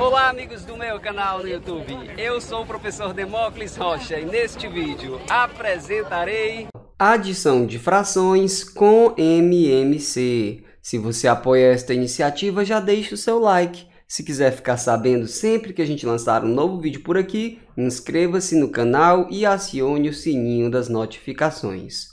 Olá amigos do meu canal no YouTube, eu sou o professor Demócles Rocha e neste vídeo apresentarei adição de frações com MMC. Se você apoia esta iniciativa, já deixe o seu like. Se quiser ficar sabendo sempre que a gente lançar um novo vídeo por aqui, inscreva-se no canal e acione o sininho das notificações.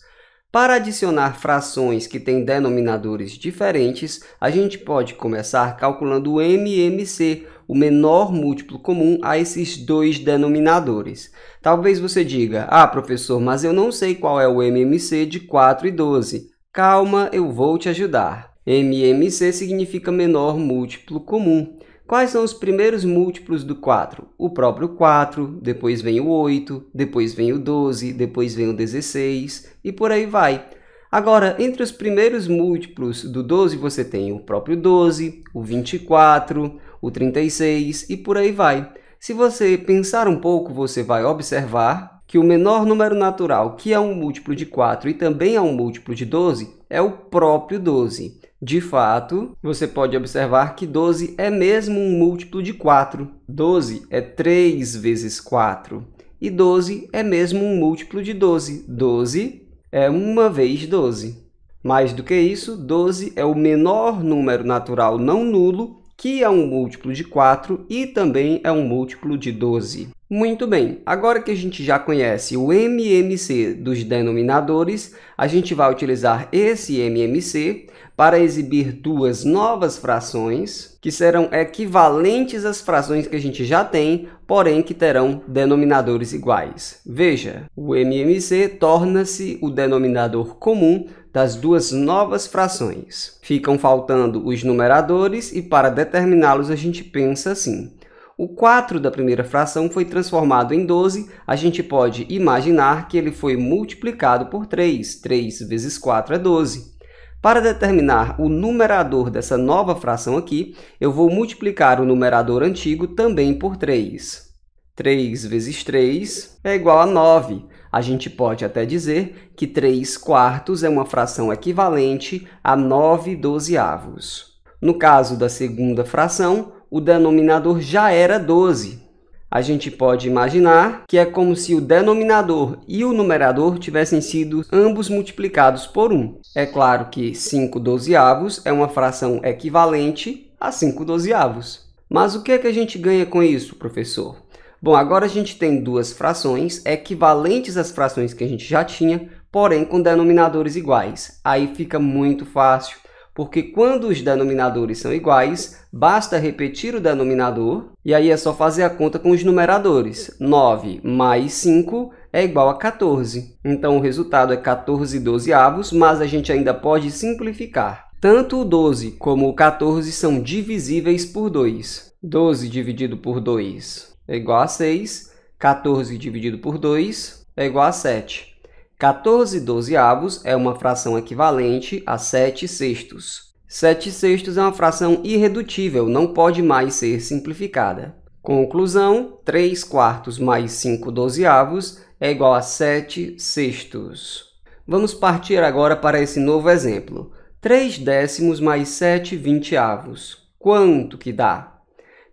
Para adicionar frações que têm denominadores diferentes, a gente pode começar calculando o MMC, o menor múltiplo comum a esses dois denominadores. Talvez você diga, ah professor, mas eu não sei qual é o MMC de 4 e 12. Calma, eu vou te ajudar. MMC significa menor múltiplo comum. Quais são os primeiros múltiplos do 4? O próprio 4, depois vem o 8, depois vem o 12, depois vem o 16 e por aí vai. Agora, entre os primeiros múltiplos do 12, você tem o próprio 12, o 24, o 36 e por aí vai. Se você pensar um pouco, você vai observar que o menor número natural, que é um múltiplo de 4 e também é um múltiplo de 12, é o próprio 12. De fato, você pode observar que 12 é mesmo um múltiplo de 4. 12 é 3 vezes 4. E 12 é mesmo um múltiplo de 12. 12 é 1 vez 12. Mais do que isso, 12 é o menor número natural não nulo, que é um múltiplo de 4 e também é um múltiplo de 12. Muito bem, agora que a gente já conhece o MMC dos denominadores, a gente vai utilizar esse MMC para exibir duas novas frações que serão equivalentes às frações que a gente já tem, porém que terão denominadores iguais. Veja, o MMC torna-se o denominador comum das duas novas frações. Ficam faltando os numeradores e para determiná-los a gente pensa assim. O 4 da primeira fração foi transformado em 12, a gente pode imaginar que ele foi multiplicado por 3. 3 vezes 4 é 12. Para determinar o numerador dessa nova fração aqui, eu vou multiplicar o numerador antigo também por 3. 3 vezes 3 é igual a 9. A gente pode até dizer que 3 quartos é uma fração equivalente a 9 dozeavos. No caso da segunda fração, o denominador já era 12, a gente pode imaginar que é como se o denominador e o numerador tivessem sido ambos multiplicados por 1. É claro que 5 dozeavos é uma fração equivalente a 5 dozeavos. Mas o que é que a gente ganha com isso, professor? Bom, agora a gente tem duas frações equivalentes às frações que a gente já tinha, porém com denominadores iguais. Aí fica muito fácil porque quando os denominadores são iguais, basta repetir o denominador e aí é só fazer a conta com os numeradores. 9 mais 5 é igual a 14. Então, o resultado é 14 dozeavos, mas a gente ainda pode simplificar. Tanto o 12 como o 14 são divisíveis por 2. 12 dividido por 2 é igual a 6, 14 dividido por 2 é igual a 7. 14 dozeavos é uma fração equivalente a 7 sextos. 7 sextos é uma fração irredutível, não pode mais ser simplificada. Conclusão, 3 quartos mais 5 dozeavos é igual a 7 sextos. Vamos partir agora para esse novo exemplo. 3 décimos mais 7 vinteavos. Quanto que dá?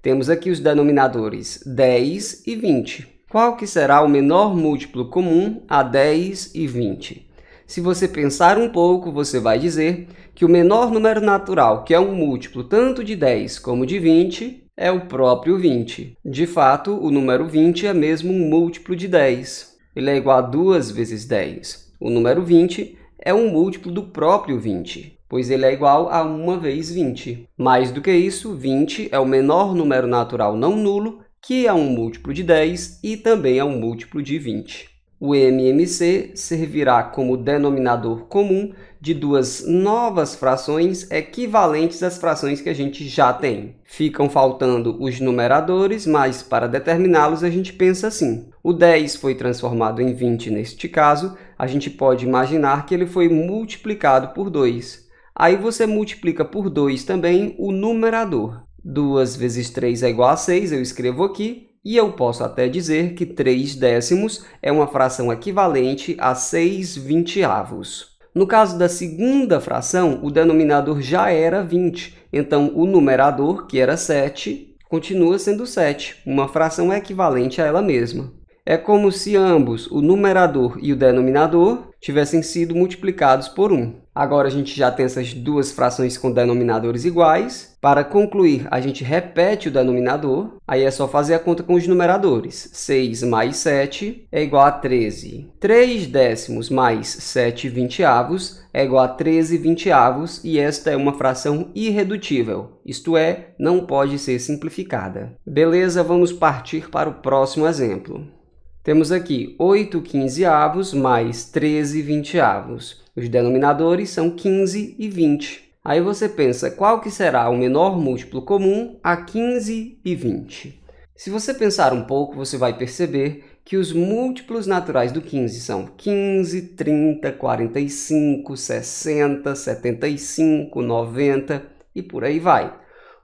Temos aqui os denominadores 10 e 20. Qual que será o menor múltiplo comum a 10 e 20? Se você pensar um pouco, você vai dizer que o menor número natural, que é um múltiplo tanto de 10 como de 20, é o próprio 20. De fato, o número 20 é mesmo um múltiplo de 10. Ele é igual a 2 vezes 10. O número 20 é um múltiplo do próprio 20, pois ele é igual a 1 vez 20. Mais do que isso, 20 é o menor número natural não nulo que é um múltiplo de 10 e também é um múltiplo de 20. O MMC servirá como denominador comum de duas novas frações equivalentes às frações que a gente já tem. Ficam faltando os numeradores, mas para determiná-los a gente pensa assim. O 10 foi transformado em 20 neste caso, a gente pode imaginar que ele foi multiplicado por 2. Aí você multiplica por 2 também o numerador. 2 vezes 3 é igual a 6, eu escrevo aqui, e eu posso até dizer que 3 décimos é uma fração equivalente a 6 vinteavos. No caso da segunda fração, o denominador já era 20, então o numerador, que era 7, continua sendo 7, uma fração equivalente a ela mesma. É como se ambos, o numerador e o denominador, tivessem sido multiplicados por 1. Agora a gente já tem essas duas frações com denominadores iguais. Para concluir, a gente repete o denominador. Aí é só fazer a conta com os numeradores. 6 mais 7 é igual a 13. 3 décimos mais 7 vinteavos é igual a 13 vinteavos e esta é uma fração irredutível, isto é, não pode ser simplificada. Beleza, vamos partir para o próximo exemplo. Temos aqui 8 quinzeavos mais 13 vinteavos. Os denominadores são 15 e 20. Aí você pensa, qual que será o menor múltiplo comum a 15 e 20? Se você pensar um pouco, você vai perceber que os múltiplos naturais do 15 são 15, 30, 45, 60, 75, 90 e por aí vai.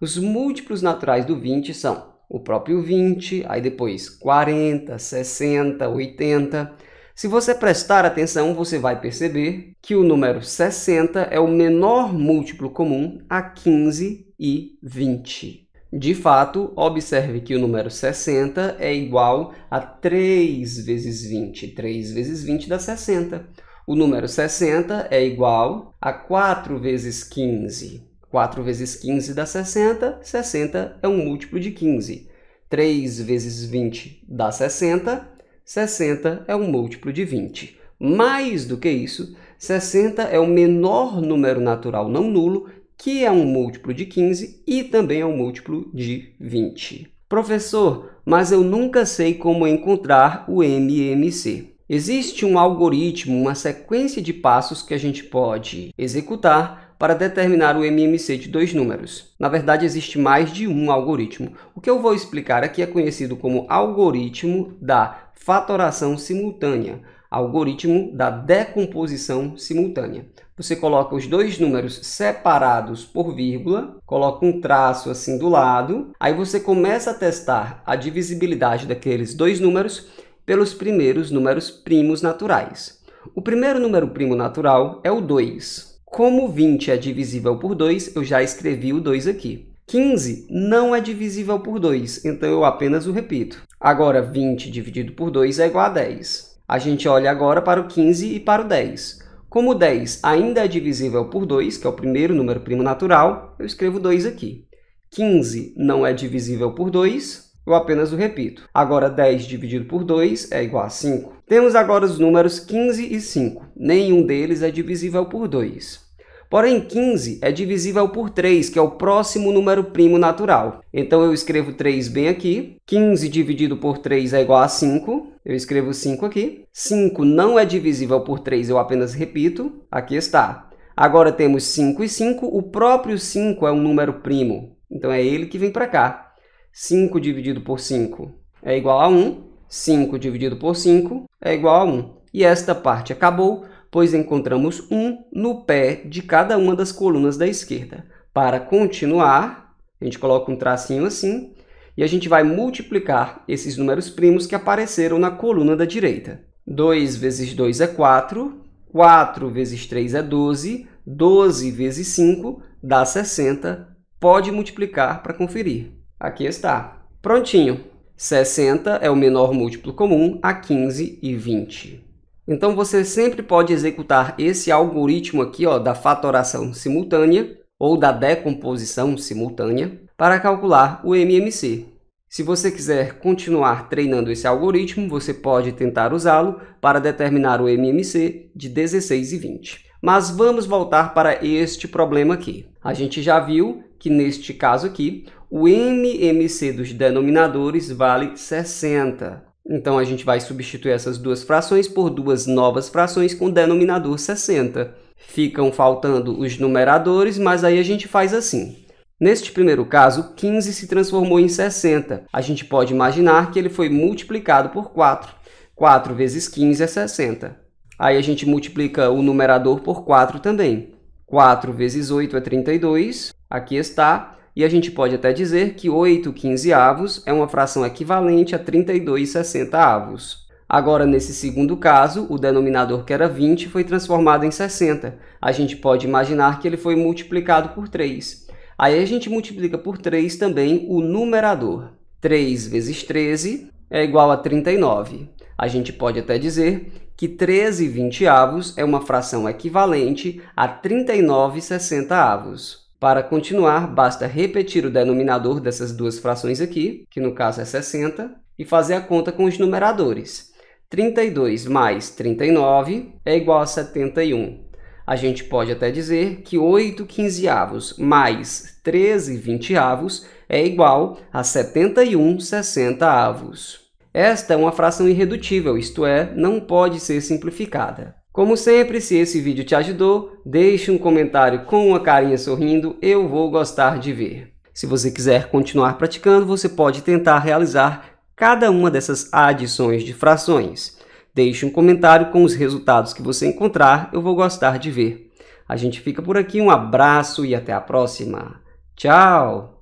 Os múltiplos naturais do 20 são o próprio 20, aí depois 40, 60, 80. Se você prestar atenção, você vai perceber que o número 60 é o menor múltiplo comum a 15 e 20. De fato, observe que o número 60 é igual a 3 vezes 20. 3 vezes 20 dá 60. O número 60 é igual a 4 vezes 15. 4 vezes 15 dá 60, 60 é um múltiplo de 15. 3 vezes 20 dá 60, 60 é um múltiplo de 20. Mais do que isso, 60 é o menor número natural não nulo, que é um múltiplo de 15 e também é um múltiplo de 20. Professor, mas eu nunca sei como encontrar o MMC. Existe um algoritmo, uma sequência de passos que a gente pode executar para determinar o MMC de dois números. Na verdade, existe mais de um algoritmo. O que eu vou explicar aqui é conhecido como algoritmo da fatoração simultânea, algoritmo da decomposição simultânea. Você coloca os dois números separados por vírgula, coloca um traço assim do lado, aí você começa a testar a divisibilidade daqueles dois números pelos primeiros números primos naturais. O primeiro número primo natural é o 2. Como 20 é divisível por 2, eu já escrevi o 2 aqui. 15 não é divisível por 2, então eu apenas o repito. Agora, 20 dividido por 2 é igual a 10. A gente olha agora para o 15 e para o 10. Como 10 ainda é divisível por 2, que é o primeiro número primo natural, eu escrevo 2 aqui. 15 não é divisível por 2, eu apenas o repito. Agora, 10 dividido por 2 é igual a 5. Temos agora os números 15 e 5. Nenhum deles é divisível por 2. Porém, 15 é divisível por 3, que é o próximo número primo natural. Então, eu escrevo 3 bem aqui. 15 dividido por 3 é igual a 5. Eu escrevo 5 aqui. 5 não é divisível por 3, eu apenas repito. Aqui está. Agora temos 5 e 5. O próprio 5 é um número primo. Então, é ele que vem para cá. 5 dividido por 5 é igual a 1. 5 dividido por 5 é igual a 1. E esta parte acabou, pois encontramos 1 no pé de cada uma das colunas da esquerda. Para continuar, a gente coloca um tracinho assim, e a gente vai multiplicar esses números primos que apareceram na coluna da direita. 2 vezes 2 é 4, 4 vezes 3 é 12, 12 vezes 5 dá 60. Pode multiplicar para conferir. Aqui está. Prontinho. 60 é o menor múltiplo comum a 15 e 20. Então você sempre pode executar esse algoritmo aqui ó, da fatoração simultânea ou da decomposição simultânea para calcular o MMC. Se você quiser continuar treinando esse algoritmo, você pode tentar usá-lo para determinar o MMC de 16 e 20. Mas vamos voltar para este problema aqui. A gente já viu que neste caso aqui, o MMC dos denominadores vale 60. Então a gente vai substituir essas duas frações por duas novas frações com denominador 60. Ficam faltando os numeradores, mas aí a gente faz assim. Neste primeiro caso, 15 se transformou em 60. A gente pode imaginar que ele foi multiplicado por 4. 4 vezes 15 é 60. Aí a gente multiplica o numerador por 4 também. 4 vezes 8 é 32. Aqui está. E a gente pode até dizer que 8 quinzeavos é uma fração equivalente a 32 sessentaavos. Agora, nesse segundo caso, o denominador que era 20 foi transformado em 60. A gente pode imaginar que ele foi multiplicado por 3. Aí a gente multiplica por 3 também o numerador. 3 vezes 13 é igual a 39. A gente pode até dizer que 13 vinteavos é uma fração equivalente a 39 sessentaavos. Para continuar, basta repetir o denominador dessas duas frações aqui, que no caso é 60, e fazer a conta com os numeradores. 32 mais 39 é igual a 71. A gente pode até dizer que 8 quinzeavos mais 13 vinteavos é igual a 71 sessentaavos. Esta é uma fração irredutível, isto é, não pode ser simplificada. Como sempre, se esse vídeo te ajudou, deixe um comentário com uma carinha sorrindo, eu vou gostar de ver. Se você quiser continuar praticando, você pode tentar realizar cada uma dessas adições de frações. Deixe um comentário com os resultados que você encontrar, eu vou gostar de ver. A gente fica por aqui, um abraço e até a próxima. Tchau!